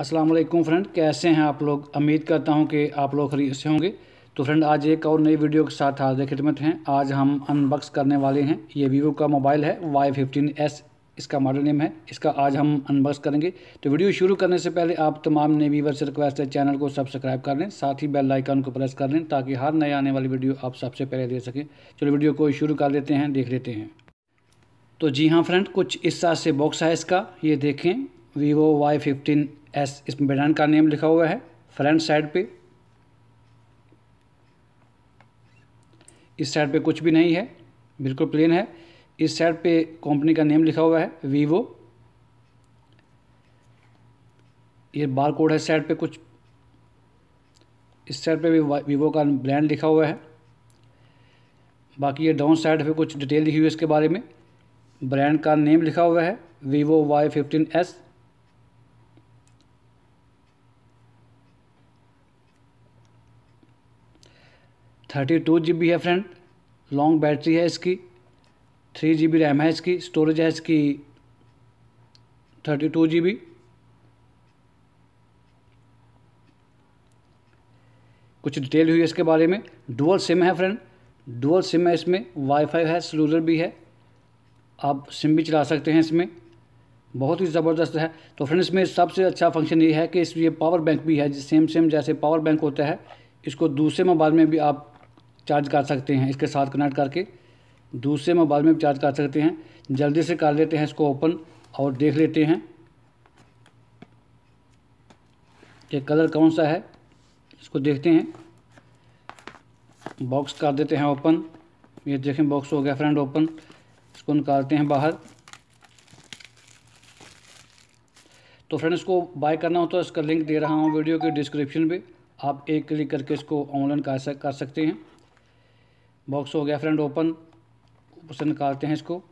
अस्सलाम वालेकुम फ्रेंड कैसे हैं आप लोग उम्मीद करता हूं कि आप लोग खरीद से होंगे तो फ्रेंड आज एक और नई वीडियो के साथ हाजिर खिदमत हैं आज हम अनबॉक्स करने वाले हैं ये वीवो का मोबाइल है वाई फिफ्टीन एस इसका मॉडल नेम है इसका आज हम अनबॉक्स करेंगे तो वीडियो शुरू करने से पहले आप तमाम नए वीवर से रिक्वेस्ट है चैनल को सब्सक्राइब कर लें साथ ही बेल आइकन को प्रेस कर लें ताकि हर नए आने वाली वीडियो आप सबसे पहले दे सकें चलो वीडियो को शुरू कर देते हैं देख लेते हैं तो जी हाँ फ्रेंड कुछ इस साथ से बॉक्स है इसका ये देखें वीवो वाई फिफ्टीन एस इसमें ब्रांड का नेम लिखा हुआ है फ्रंट साइड पे इस साइड पे कुछ भी नहीं है बिल्कुल प्लेन है इस साइड पे कंपनी का नेम लिखा हुआ है वीवो ये बार कोड है साइड पे कुछ इस साइड पे भी वीवो का ब्रांड लिखा हुआ है बाकी ये डाउन साइड पे कुछ डिटेल लिखी हुई है इसके बारे में ब्रांड का नेम लिखा हुआ है Vivo Y fifteen S thirty two G B है फ्रेंड लॉन्ग बैटरी है इसकी थ्री जी बी रैम है इसकी स्टोरेज है इसकी थर्टी टू जी बी कुछ डिटेल हुई इसके बारे में डुअल सिम है फ्रेंड डुअल सिम है इसमें वाईफाई है सेलुलर भी है आप सिम भी चला सकते हैं इसमें बहुत ही ज़बरदस्त है तो फ्रेंड इसमें सबसे अच्छा फंक्शन ये है कि इस ये पावर बैंक भी है सेम सेम जैसे पावर बैंक होता है इसको दूसरे मोबाइल में भी आप चार्ज कर सकते हैं इसके साथ कनेक्ट करके दूसरे मोबाइल में भी चार्ज कर सकते हैं जल्दी से कर लेते हैं इसको ओपन और देख लेते हैं कि कलर कौन सा है इसको देखते हैं बॉक्स कर देते हैं ओपन ये देखें बॉक्स हो गया फ्रेंड ओपन इसको निकालते हैं बाहर तो फ्रेंड इसको बाय करना हो तो इसका लिंक दे रहा हूँ वीडियो के डिस्क्रिप्शन पे आप एक क्लिक करके इसको ऑनलाइन कर सकते हैं बॉक्स हो गया फ्रेंड ओपन ऊपर से निकालते हैं इसको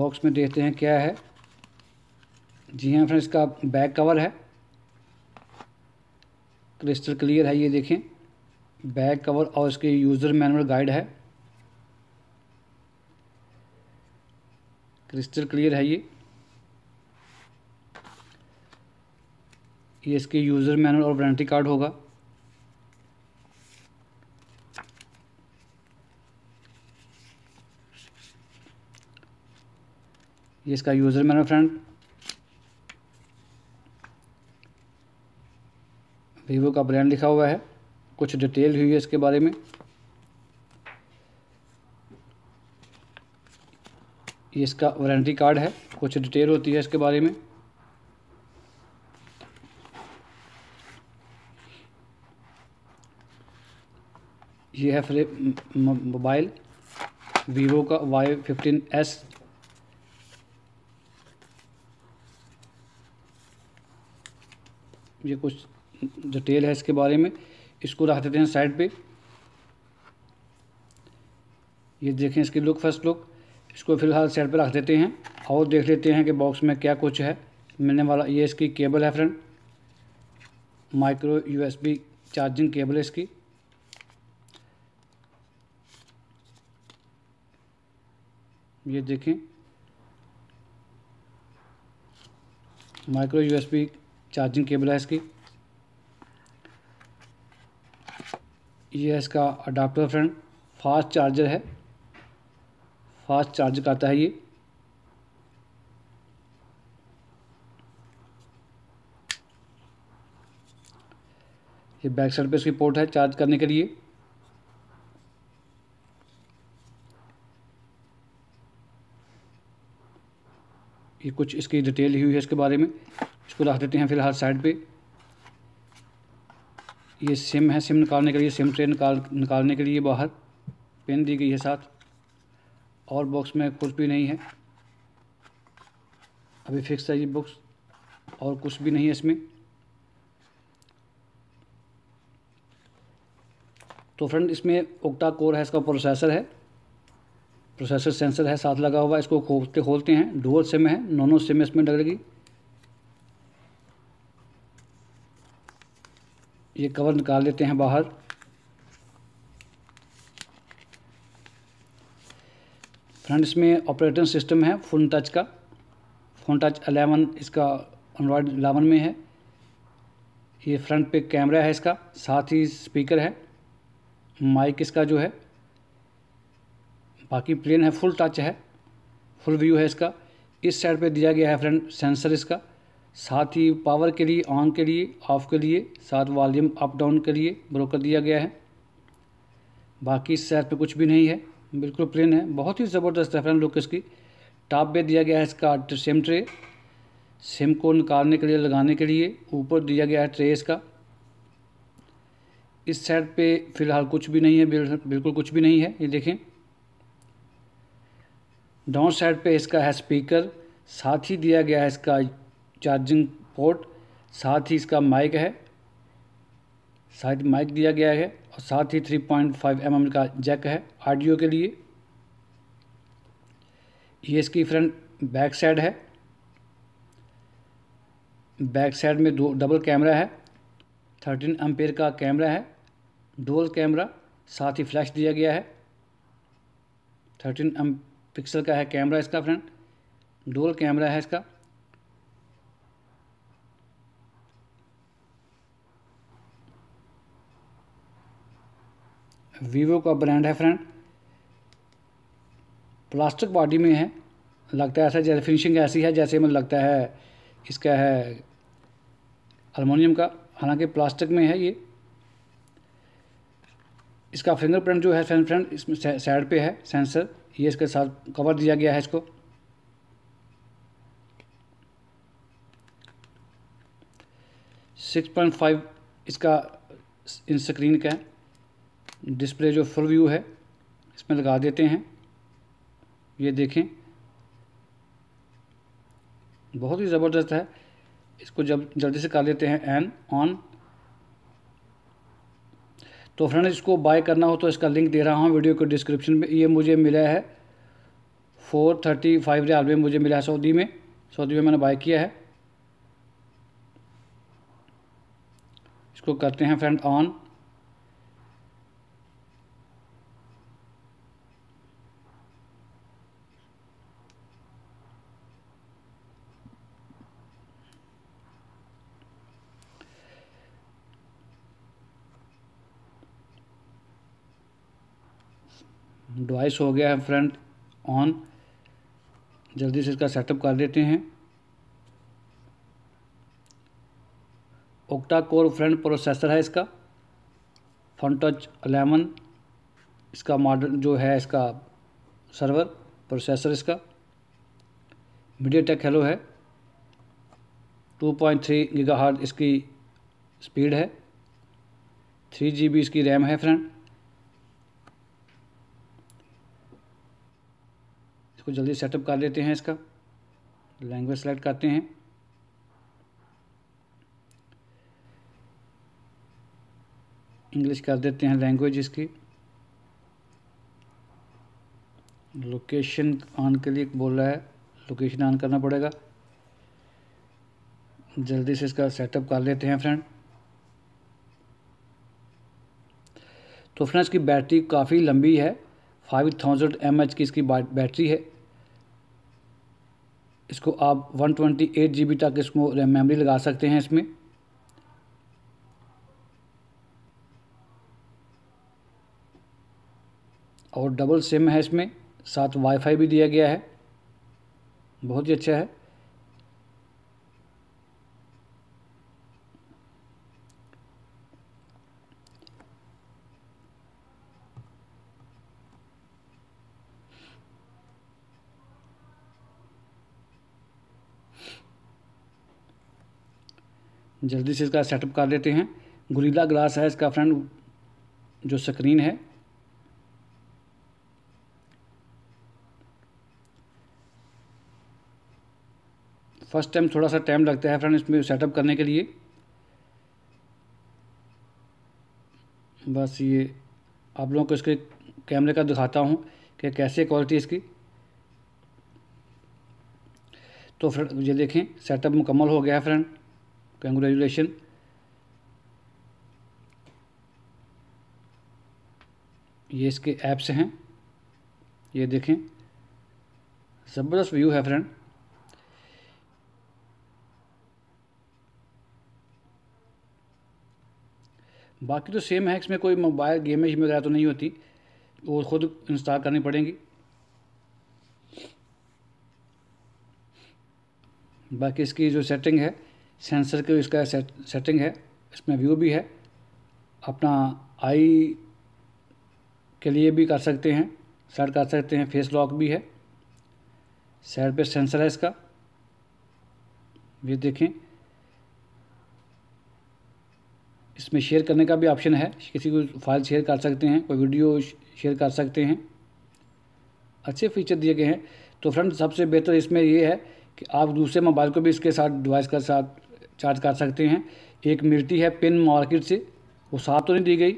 बॉक्स में देखते हैं क्या है जी हाँ फ्रेंड इसका बैक कवर है क्रिस्टल क्लियर है ये देखें बैक कवर और इसके यूज़र मैनुअल गाइड है क्रिस्टल क्लियर है ये ये इसके यूज़र मैनुअल और वारंटी कार्ड होगा ये इसका यूज़र मैनुअल फ्रेंड वीवो का ब्रांड लिखा हुआ है कुछ डिटेल हुई है इसके बारे में ये इसका वारंटी कार्ड है कुछ डिटेल होती है इसके बारे में ये है फिर मोबाइल वीवो का वाई फिफ्टीन एस ये कुछ डिटेल है इसके बारे में इसको रख देते हैं साइड पे ये देखें इसकी लुक फर्स्ट लुक इसको फिलहाल साइड पे रख देते हैं और देख लेते हैं कि बॉक्स में क्या कुछ है मिलने वाला ये इसकी केबल है friend micro USB charging cable है इसकी ये देखें माइक्रो यूएसबी चार्जिंग केबल है इसकी ये इसका अडाप्टर फ्रेंड फास्ट चार्जर है फास्ट चार्ज करता है ये ये बैक साइड पे इसकी पोर्ट है चार्ज करने के लिए ये कुछ इसकी डिटेल ही हुई है इसके बारे में इसको रख देते हैं फिर हर साइड पे ये सिम है सिम निकालने के लिए सिम ट्रे निकाल निकालने के लिए बाहर पेन दी गई है साथ और बॉक्स में कुछ भी नहीं है अभी फिक्स है ये बॉक्स और कुछ भी नहीं है इसमें तो फ्रेंड इसमें ओक्टा कोर है इसका प्रोसेसर है प्रोसेसर सेंसर है साथ लगा हुआ इसको खोलते खोलते हैं डुअल सिम है नोनो सिम इसमें लगेगी ये कवर निकाल लेते हैं बाहर फ्रंट इसमें ऑपरेटिंग सिस्टम है फोन टच का फोन टच अलेवन इसका एंड्रॉयड अलेवन में है ये फ्रंट पे कैमरा है इसका साथ ही स्पीकर है माइक इसका जो है बाकी प्लेन है फुल टच है फुल व्यू है इसका इस साइड पे दिया गया है फ्रेंड सेंसर इसका साथ ही पावर के लिए ऑन के लिए ऑफ के लिए साथ वॉल्यूम अप डाउन के लिए ब्रोकर दिया गया है बाकी इस साइड पे कुछ भी नहीं है बिल्कुल प्लेन है बहुत ही ज़बरदस्त है फ्रेंड लुक इसकी टॉप पे दिया गया है इसका सिम ट्रे सिम को निकालने के लिए लगाने के लिए ऊपर दिया गया है ट्रे इसका इस साइड पे फ़िलहाल कुछ भी नहीं है बिल्कुल कुछ भी नहीं है ये देखें डाउन साइड पे इसका है स्पीकर साथ ही दिया गया है इसका चार्जिंग पोर्ट साथ ही इसका माइक है साथ माइक दिया गया है और साथ ही 3.5 पॉइंट mm का जैक है ऑडियो के लिए ये इसकी फ्रंट बैक साइड है बैक साइड में दो डबल कैमरा है थर्टीन एम्पेयर का कैमरा है डोल कैमरा साथ ही फ्लैश दिया गया है थर्टीन एम पिक्सल का है कैमरा इसका फ्रेंड डोल कैमरा है इसका वीवो का ब्रांड है फ्रेंड प्लास्टिक बॉडी में है लगता है ऐसा जैसे फिनिशिंग ऐसी है जैसे मतलब लगता है इसका है अलमोनियम का हालांकि प्लास्टिक में है ये इसका फिंगरप्रिंट जो है फ्रेंड फ्रेंड इसमें साइड पे है सेंसर ये इसके साथ कवर दिया गया है इसको सिक्स पॉइंट फाइव इसका इन स्क्रीन का डिस्प्ले जो फुल व्यू है इसमें लगा देते हैं ये देखें बहुत ही ज़बरदस्त है इसको जब जल्दी से कर लेते हैं एन ऑन तो फ्रेंड्स इसको बाय करना हो तो इसका लिंक दे रहा हूँ वीडियो के डिस्क्रिप्शन में ये मुझे मिला है फोर थर्टी फाइव रियाल में मुझे मिला है सऊदी में सऊदी में मैंने बाय किया है इसको करते हैं फ्रेंड ऑन डिवाइस हो गया है फ्रंट ऑन जल्दी से इसका सेटअप कर देते हैं ओक्टा कोर फ्रंट प्रोसेसर है इसका फ्रंट टच अलेवन इसका मॉडल जो है इसका सर्वर प्रोसेसर इसका मीडिया टेक हेलो है 2.3 गीगाहर्ट इसकी स्पीड है थ्री जी बी इसकी रैम है फ्रेंड इसको जल्दी सेटअप कर लेते हैं इसका लैंग्वेज सेलेक्ट करते हैं इंग्लिश कर देते हैं लैंग्वेज इसकी लोकेशन ऑन के लिए बोल रहा है लोकेशन ऑन करना पड़ेगा जल्दी से इसका सेटअप कर लेते हैं फ्रेंड तो फ्रेंड्स की बैटरी काफ़ी लंबी है फाइव थाउजेंड एम की इसकी बैटरी है इसको आप one twenty eight G B तक इसको रैम मेमोरी लगा सकते हैं इसमें और डबल सिम है इसमें साथ वाईफाई भी दिया गया है बहुत ही अच्छा है जल्दी से इसका सेटअप कर लेते हैं गुरीला ग्लास है इसका फ्रंट जो स्क्रीन है फर्स्ट टाइम थोड़ा सा टाइम लगता है फ्रेंड इसमें सेटअप करने के लिए बस ये आप लोगों को इसके कैमरे का दिखाता हूँ कि कैसे क्वालिटी इसकी तो फ्रेंड ये देखें सेटअप मुकम्मल हो गया है फ्रेंड कंग्रेचुलेशन ये इसके ऐप्स हैं ये देखें ज़बरदस्त व्यू है फ्रेंड बाकी तो सेम है इसमें कोई मोबाइल गेमेज वगैरह तो नहीं होती वो खुद इंस्टॉल करनी पड़ेंगी बाकी इसकी जो सेटिंग है सेंसर के इसका सेटिंग है इसमें व्यू भी है अपना आई के लिए भी कर सकते हैं सेट कर सकते हैं फेस लॉक भी है साइड पे सेंसर है इसका ये देखें इसमें शेयर करने का भी ऑप्शन है किसी को फाइल शेयर कर सकते हैं कोई वीडियो शेयर कर सकते हैं अच्छे फीचर दिए गए हैं तो फ्रेंड सबसे बेहतर इसमें ये है कि आप दूसरे मोबाइल को भी इसके साथ डिवाइस के साथ चार्ज कर सकते हैं एक मिलती है पिन मार्केट से वो साफ तो नहीं दी गई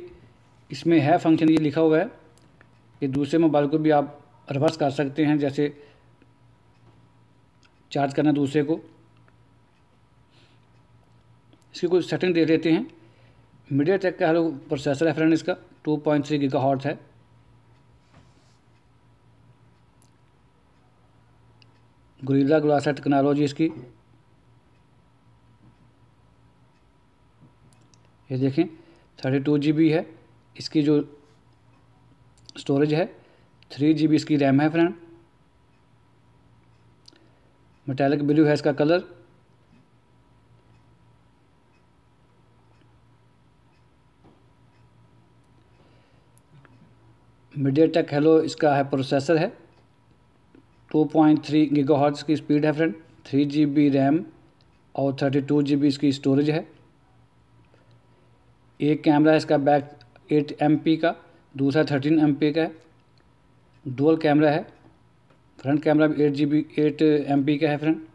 इसमें है फंक्शन ये लिखा हुआ है कि दूसरे मोबाइल को भी आप रिवर्स कर सकते हैं जैसे चार्ज करना दूसरे को इसकी कुछ सेटिंग देख लेते हैं मीडिया टेक का हेलो प्रोसेसर है फ्रेंड इसका टू पॉइंट थ्री गीगा हॉट है गुरीला ग्लासा टेक्नोलॉजी इसकी ये देखें थर्टी टू जी बी है इसकी जो स्टोरेज है थ्री जी बी इसकी रैम है फ्रेंड मेटेलिक ब्लू है इसका कलर मीडिया टेक हेलो इसका है प्रोसेसर है 2.3 गीगाहर्ट्ज़ की स्पीड है friend three G B RAM और थर्टी टू जी बी इसकी स्टोरेज है एक कैमरा है इसका बैक एट एम का दूसरा थर्टीन एम का है डोल कैमरा है फ्रंट कैमरा भी eight G B eight M का है फ्रंट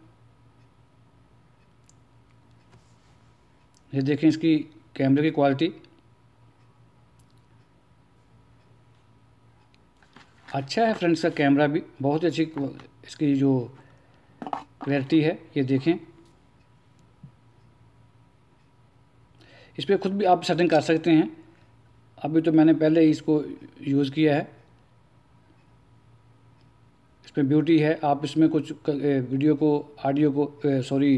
ये देखें इसकी कैमरे की क्वालिटी अच्छा है फ्रंट का कैमरा भी बहुत ही अच्छी इसकी जो क्लैरिटी है ये देखें इस पर खुद भी आप सेटिंग कर सकते हैं अभी तो मैंने पहले ही इसको यूज़ किया है इसमें ब्यूटी है आप इसमें कुछ वीडियो को ऑडियो को सॉरी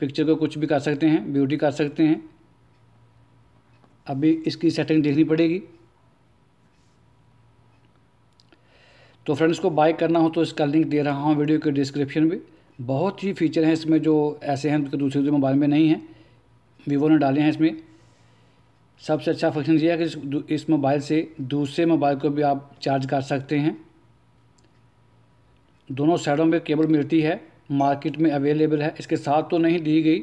पिक्चर को कुछ भी कर सकते हैं ब्यूटी कर सकते हैं अभी इसकी सेटिंग देखनी पड़ेगी तो फ्रेंड्स को बाय करना हो तो इसका लिंक दे रहा हूँ वीडियो के डिस्क्रिप्शन में बहुत ही फीचर हैं इसमें जो ऐसे हैं जो तो दूसरे दूसरे मोबाइल में नहीं हैं वीवो ने डाले हैं इसमें सबसे अच्छा फंक्शन ये है कि इस, इस मोबाइल से दूसरे मोबाइल को भी आप चार्ज कर सकते हैं दोनों साइडों में केबल मिलती है मार्केट में अवेलेबल है इसके साथ तो नहीं दी गई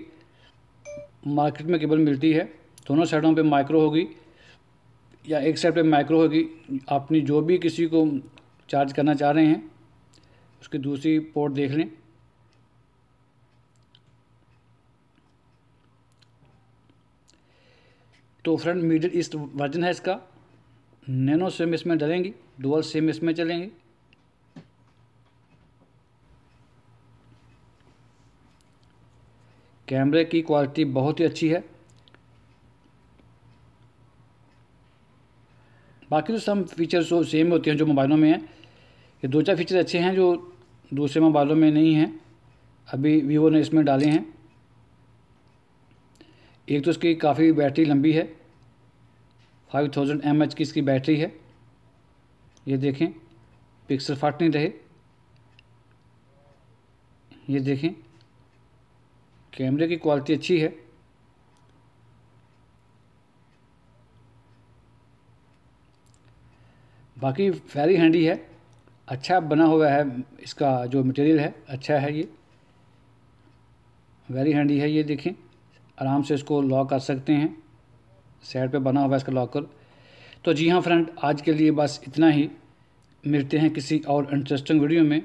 मार्केट में केबल मिलती है दोनों साइडों पे माइक्रो होगी या एक साइड पे माइक्रो होगी अपनी जो भी किसी को चार्ज करना चाह रहे हैं उसकी दूसरी पोर्ट देख लें तो फ्रेंड मिडिल ईस्ट वर्जन है इसका नैनो सिम इसमें डलेंगी डुअल सिम इसमें चलेंगे कैमरे की क्वालिटी बहुत ही अच्छी है बाकी तो सब फीचर्स सेम होते हैं जो मोबाइलों में हैं ये दो चार फीचर अच्छे हैं जो दूसरे मोबाइलों में नहीं हैं अभी वीवो ने इसमें डाले हैं एक तो इसकी काफ़ी बैटरी लंबी है फाइव थाउजेंड एम एच की इसकी बैटरी है ये देखें पिक्सल फट नहीं रहे ये देखें कैमरे की क्वालिटी अच्छी है बाकी वेरी हैंडी है अच्छा बना हुआ है इसका जो मटेरियल है अच्छा है ये वेरी हैंडी है ये देखें आराम से इसको लॉक कर सकते हैं साइड पे बना हुआ है इसका लॉकर तो जी हाँ फ्रेंड आज के लिए बस इतना ही मिलते हैं किसी और इंटरेस्टिंग वीडियो में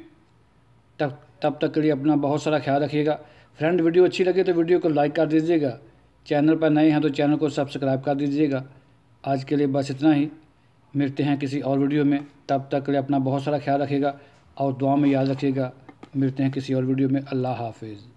तब तब तक के लिए अपना बहुत सारा ख्याल रखिएगा फ्रेंड वीडियो अच्छी लगे तो वीडियो को लाइक कर दीजिएगा चैनल पर नए हैं तो चैनल को सब्सक्राइब कर दीजिएगा आज के लिए बस इतना ही मिलते हैं किसी और वीडियो में तब तक के लिए अपना बहुत सारा ख्याल रखिएगा और दुआ में याद रखिएगा मिलते हैं किसी और वीडियो में अल्लाह हाफिज़